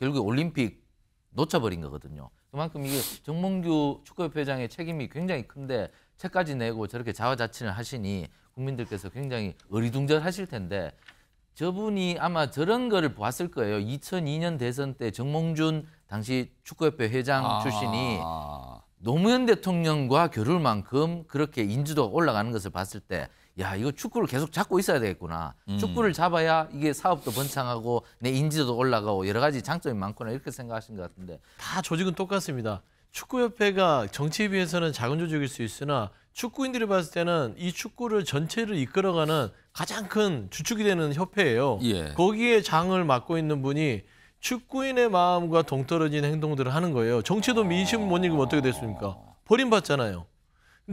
결국 올림픽 놓쳐버린 거거든요. 그만큼 이게 정몽규 축구협회장의 책임이 굉장히 큰데 책까지 내고 저렇게 자화자찬을 하시니 국민들께서 굉장히 어리둥절하실 텐데 저분이 아마 저런 거를 보았을 거예요. 2002년 대선 때 정몽준 당시 축구협회 회장 아. 출신이 노무현 대통령과 겨룰 만큼 그렇게 인지도가 올라가는 것을 봤을 때야 이거 축구를 계속 잡고 있어야 되겠구나. 음. 축구를 잡아야 이게 사업도 번창하고 내 인지도도 올라가고 여러 가지 장점이 많구나 이렇게 생각하신 것 같은데 다 조직은 똑같습니다. 축구협회가 정치에 비해서는 작은 조직일 수 있으나 축구인들이 봤을 때는 이 축구를 전체를 이끌어가는 가장 큰 주축이 되는 협회예요. 예. 거기에 장을 맡고 있는 분이 축구인의 마음과 동떨어진 행동들을 하는 거예요. 정치도 민심 못 어. 읽으면 어떻게 됐습니까? 버림받잖아요.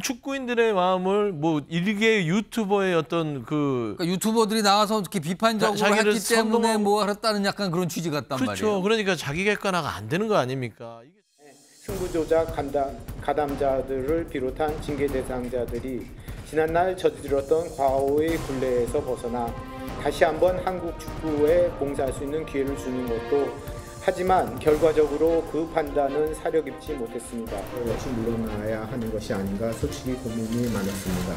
축구인들의 마음을 뭐 일개 유튜버의 어떤 그 그러니까 유튜버들이 나와서 이렇게 비판적으로 자, 했기 선동 때문에 뭐 했다는 약간 그런 취지 같단 그렇죠. 말이에요. 그러니까 자기 객관화가 안 되는 거 아닙니까? 승부조작 감담, 가담자들을 비롯한 징계 대상자들이 지난날 저지르었던 과오의 굴레에서 벗어나 다시 한번 한국 축구에 봉사할 수 있는 기회를 주는 것도 하지만 결과적으로 그 판단은 사력 입지 못했습니다. 역시 어, 물러나야 하는 것이 아닌가 솔직히 고민이 많았습니다.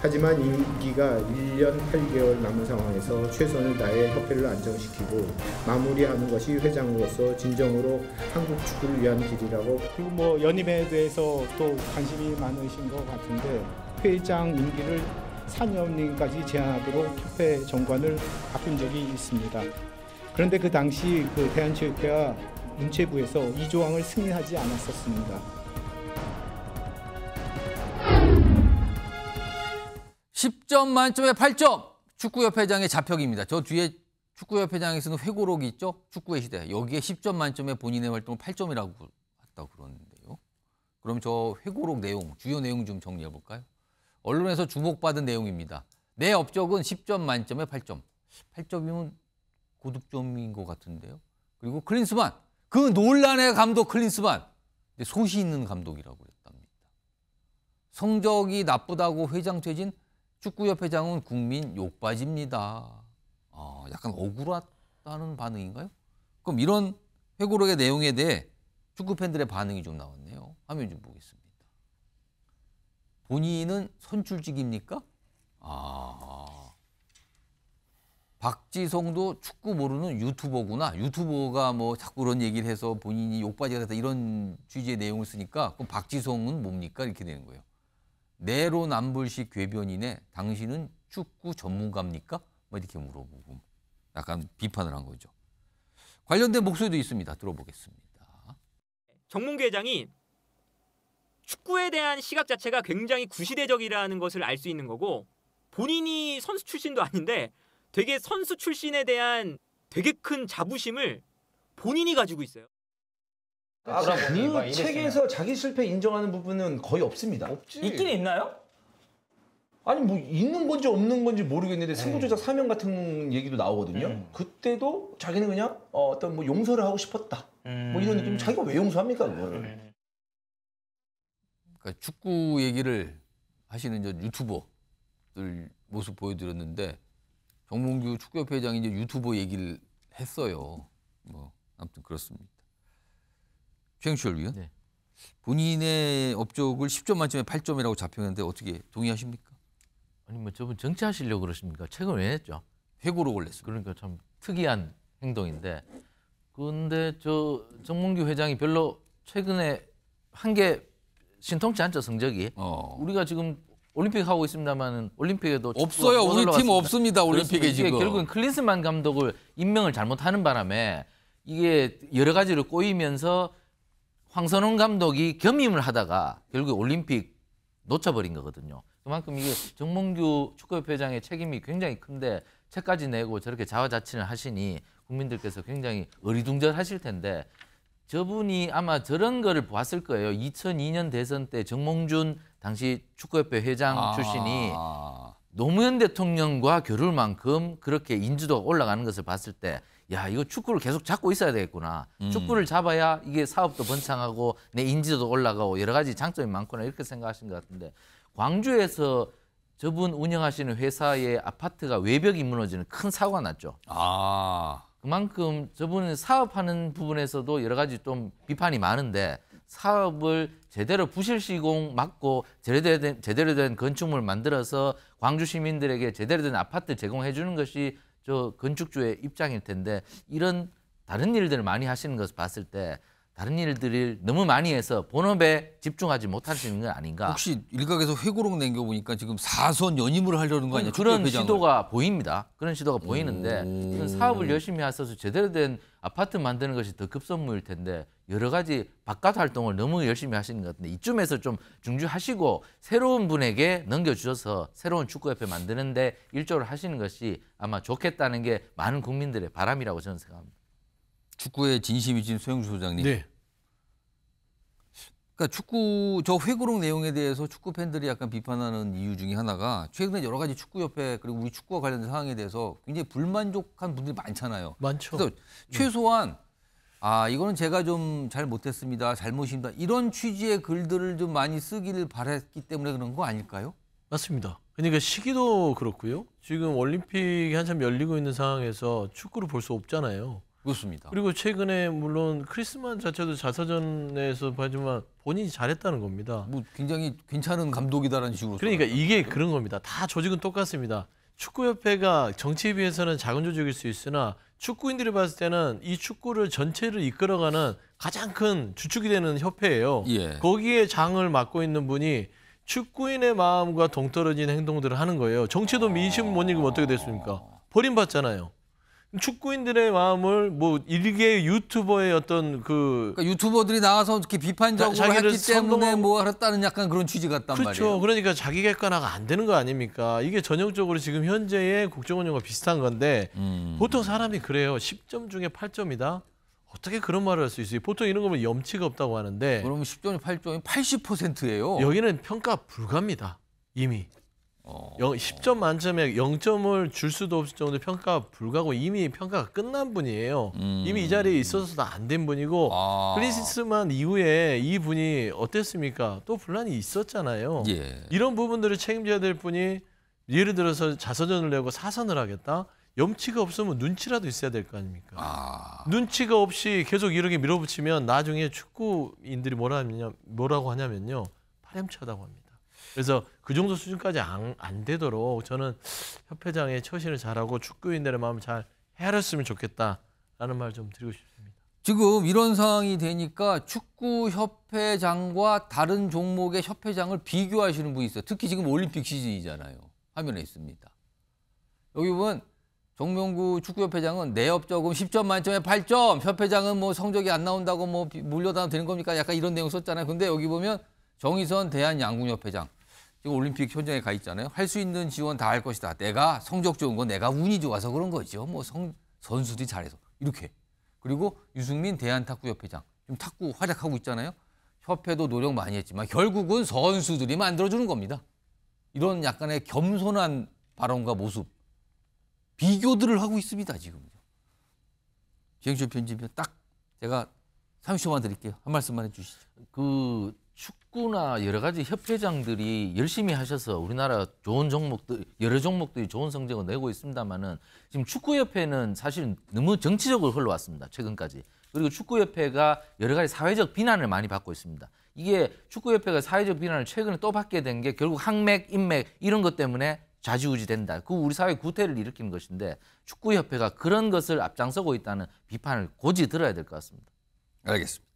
하지만 임기가 1년 8개월 남은 상황에서 최선을 다해 협회를 안정시키고 마무리하는 것이 회장으로서 진정으로 한국 축구를 위한 길이라고 그리고 뭐 연임에 대해서 또 관심이 많으신 것 같은데 회장 임기를 4년까지 제한하도록 협회 정관을 바꾼 적이 있습니다. 그런데 그 당시 그 대한체육회와 문체부에서 이 조항을 승인하지 않았었습니다. 10점 만점에 8점. 축구협회장의 자격입니다. 저 뒤에 축구협회장에 쓰는 그 회고록이 있죠? 축구의 시대. 여기에 10점 만점에 본인의 활동을 8점이라고 했다고 그, 그러는데요. 그럼 저 회고록 내용, 주요 내용 좀 정리해 볼까요? 언론에서 주목받은 내용입니다. 내 업적은 10점 만점에 8점. 8점이면 고득점인 것 같은데요. 그리고 클린스만 그 논란의 감독 클린스만 소시 있는 감독이라고 그랬답니다. 성적이 나쁘다고 회장 퇴진 축구협 회장은 국민 욕받입니다. 아, 약간 억울하다는 반응인가요? 그럼 이런 회고록의 내용에 대해 축구 팬들의 반응이 좀 나왔네요. 화면 좀 보겠습니다. 본인은 선출직입니까? 아, 박지성도 축구 모르는 유튜버구나. 유튜버가 뭐 자꾸 그런 얘기를 해서 본인이 욕받이가 됐다 이런 취지의 내용을 쓰니까 그럼 박지성은 뭡니까? 이렇게 되는 거예요. 내로남불식 궤변이네. 당신은 축구 전문가입니까? 뭐 이렇게 물어보고 약간 비판을 한 거죠. 관련된 목소리도 있습니다. 들어보겠습니다. 정몽규 회장이 축구에 대한 시각 자체가 굉장히 구시대적이라는 것을 알 수 있는 거고 본인이 선수 출신도 아닌데 되게 선수 출신에 대한 되게 큰 자부심을 본인이 가지고 있어요. 아, 그 책에서 자기 실패 인정하는 부분은 거의 없습니다. 없지. 있긴 있나요? 아니 뭐 있는 건지 없는 건지 모르겠는데 네. 승부조작 사명 같은 얘기도 나오거든요. 음. 그때도 자기는 그냥 어, 떤뭐 용서를 하고 싶었다. 음. 뭐 이런 느낌. 음. 자기가 왜 용서합니까 그거 음. 네. 그러니까 축구 얘기를 하시는 저 유튜버들 모습 보여드렸는데 정몽규 축구협회 장이 이제 유튜브 얘기를 했어요. 뭐 아무튼 그렇습니다. 최영철 위원. 네. 본인의 업적을 10점 만점에 8점이라고 잡혔는데 어떻게 동의하십니까? 아니 뭐 저분 정치하시려고 그러십니까? 책을 왜 냈죠? 회고로 올렸습니다. 그러니까 참 특이한 행동인데 근데 저 정몽규 회장이 별로 최근에 한 게 신통치 않죠 성적이. 어. 우리가 지금 올림픽 하고 있습니다만은 올림픽에도 없어요. 우리 팀 없습니다. 올림픽에 지금 결국은 클린스만 감독을 임명을 잘못하는 바람에 이게 여러 가지를 꼬이면서 황선홍 감독이 겸임을 하다가 결국 올림픽 놓쳐버린 거거든요. 그만큼 이게 정몽규 축구협회장의 책임이 굉장히 큰데 책까지 내고 저렇게 자화자찬을 하시니 국민들께서 굉장히 어리둥절하실 텐데 저분이 아마 저런 거를 봤을 거예요. 2002년 대선 때 정몽준 당시 축구협회 회장 아. 출신이 노무현 대통령과 겨룰 만큼 그렇게 인지도가 올라가는 것을 봤을 때 야, 이거 축구를 계속 잡고 있어야 되겠구나. 음. 축구를 잡아야 이게 사업도 번창하고 내 인지도도 올라가고 여러 가지 장점이 많구나 이렇게 생각하신 것 같은데 광주에서 저분 운영하시는 회사의 아파트가 외벽이 무너지는 큰 사고가 났죠. 아. 그만큼 저분은 사업하는 부분에서도 여러 가지 좀 비판이 많은데 사업을 제대로 부실 시공 막고 제대로 된, 제대로 된 건축물 만들어서 광주 시민들에게 제대로 된 아파트 제공해 주는 것이 저 건축주의 입장일 텐데 이런 다른 일들을 많이 하시는 것을 봤을 때 다른 일들을 너무 많이 해서 본업에 집중하지 못하시는 건 아닌가. 혹시 일각에서 회고록 낸겨 보니까 지금 사선 연임을 하려는 거아니냐 그런 시도가 보입니다. 그런 시도가 보이는데 이런 사업을 열심히 하셔서 제대로 된 아파트 만드는 것이 더 급선무일 텐데 여러 가지 바깥 활동을 너무 열심히 하시는 것 같은데 이쯤에서 좀 중주하시고 새로운 분에게 넘겨주셔서 새로운 축구협회 만드는데 일조를 하시는 것이 아마 좋겠다는 게 많은 국민들의 바람이라고 저는 생각합니다. 축구의 진심이신 소영주 소장님. 네. 그러니까 축구 저 회고록 내용에 대해서 축구 팬들이 약간 비판하는 이유 중에 하나가 최근에 여러 가지 축구 협회 그리고 우리 축구와 관련된 상황에 대해서 굉장히 불만족한 분들이 많잖아요. 많죠. 그래서 최소한 아 이거는 제가 좀 잘 못했습니다, 잘못입니다 이런 취지의 글들을 좀 많이 쓰기를 바랬기 때문에 그런 거 아닐까요? 맞습니다. 그러니까 시기도 그렇고요. 지금 올림픽이 한참 열리고 있는 상황에서 축구를 볼 수 없잖아요. 그렇습니다. 그리고 최근에 물론 크리스만 자체도 자서전에서 봤지만 본인이 잘했다는 겁니다. 뭐 굉장히 괜찮은 감독이다라는 식으로. 그러니까 이게 그런 겁니다. 다 조직은 똑같습니다. 축구협회가 정치에 비해서는 작은 조직일 수 있으나 축구인들이 봤을 때는 이 축구를 전체를 이끌어가는 가장 큰 주축이 되는 협회예요. 예. 거기에 장을 맡고 있는 분이 축구인의 마음과 동떨어진 행동들을 하는 거예요. 정치도 아. 민심 못 읽으면 어떻게 됐습니까? 버림받잖아요. 축구인들의 마음을 뭐 일개 유튜버의 어떤 그 그러니까 유튜버들이 나와서 이렇게 비판적으로 자, 했기 선동 때문에 뭐 했다는 약간 그런 취지 같단 그렇죠. 말이에요. 그렇죠. 그러니까 자기 객관화가 안 되는 거 아닙니까? 이게 전형적으로 지금 현재의 국정원영과 비슷한 건데 음. 보통 사람이 그래요. 10점 중에 8점이다. 어떻게 그런 말을 할 수 있어요? 보통 이런 거면 염치가 없다고 하는데 그러면 10점이 8점이 80%예요. 여기는 평가 불가입니다. 이미. 어. 10점 만점에 0점을 줄 수도 없을 정도 평가가 불가고 이미 평가가 끝난 분이에요. 음. 이미 이 자리에 있어서도 안 된 분이고 아. 클리스만 이후에 이 분이 어땠습니까? 또 분란이 있었잖아요. 예. 이런 부분들을 책임져야 될 분이 예를 들어서 자서전을 내고 사선을 하겠다. 염치가 없으면 눈치라도 있어야 될 거 아닙니까? 아. 눈치가 없이 계속 이렇게 밀어붙이면 나중에 축구인들이 뭐라 하냐, 뭐라고 하냐면요. 파렴치하다고 합니다. 그래서 그 정도 수준까지 안, 안 되도록 저는 협회장의 처신을 잘하고 축구인들의 마음을 잘 헤아렸으면 좋겠다라는 말 좀 드리고 싶습니다. 지금 이런 상황이 되니까 축구협회장과 다른 종목의 협회장을 비교하시는 분이 있어요. 특히 지금 올림픽 시즌이잖아요. 화면에 있습니다. 여기 보면 정명구 축구협회장은 내업 조금 10점 만점에 8점, 협회장은 뭐 성적이 안 나온다고 뭐 물려다 되는 겁니까? 약간 이런 내용 썼잖아요. 근데 여기 보면 정의선 대한양궁협회장 지금 올림픽 현장에 가 있잖아요. 할 수 있는 지원 다 할 것이다. 내가 성적 좋은 건 내가 운이 좋아서 그런 거죠. 뭐 성, 선수들이 잘해서 이렇게. 그리고 유승민 대한탁구협회장 지금 탁구 활약하고 있잖아요. 협회도 노력 많이 했지만 결국은 선수들이 만들어주는 겁니다. 이런 약간의 겸손한 발언과 모습 비교들을 하고 있습니다 지금. 지행쇼 편집이 딱 제가 30초만 드릴게요. 한 말씀만 해주시죠. 그 축구나 여러 가지 협회장들이 열심히 하셔서 우리나라 좋은 종목들 여러 종목들이 좋은 성적을 내고 있습니다만은 지금 축구협회는 사실 너무 정치적으로 흘러왔습니다 최근까지 그리고 축구협회가 여러 가지 사회적 비난을 많이 받고 있습니다 이게 축구협회가 사회적 비난을 최근에 또 받게 된 게 결국 항맥 인맥 이런 것 때문에 좌지우지 된다. 그 우리 사회 구태를 일으키는 것인데 축구협회가 그런 것을 앞장서고 있다는 비판을 고지 들어야 될 것 같습니다. 알겠습니다.